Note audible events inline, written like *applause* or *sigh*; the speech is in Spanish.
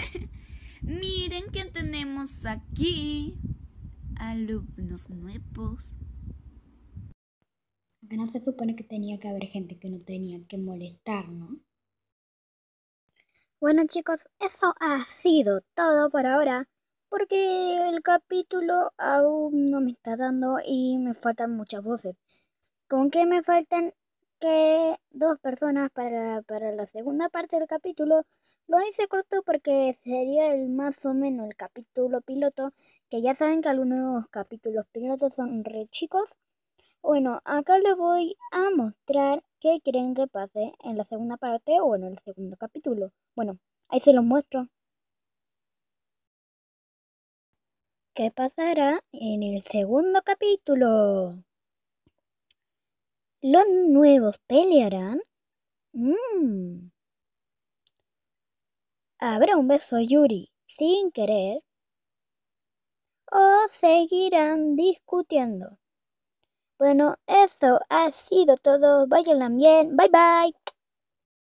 *laughs* Miren que tenemos aquí alumnos nuevos. Que no se supone que tenía que haber gente que no tenía que molestar, Bueno chicos, eso ha sido todo por ahora, porque el capítulo aún no me está dando y me faltan muchas voces. Con que me faltan que dos personas para, la segunda parte del capítulo. Lo hice corto porque sería el más o menos el capítulo piloto, que ya saben que algunos capítulos pilotos son re chicos. Bueno, acá les voy a mostrar qué quieren que pase en la segunda parte o en el segundo capítulo. Bueno, ahí se los muestro. ¿Qué pasará en el segundo capítulo? Los nuevos pelearán. Mm. ¿Habrá un beso Yuri sin querer? ¿O seguirán discutiendo? Bueno, eso ha sido todo. Vayan bien. Bye bye.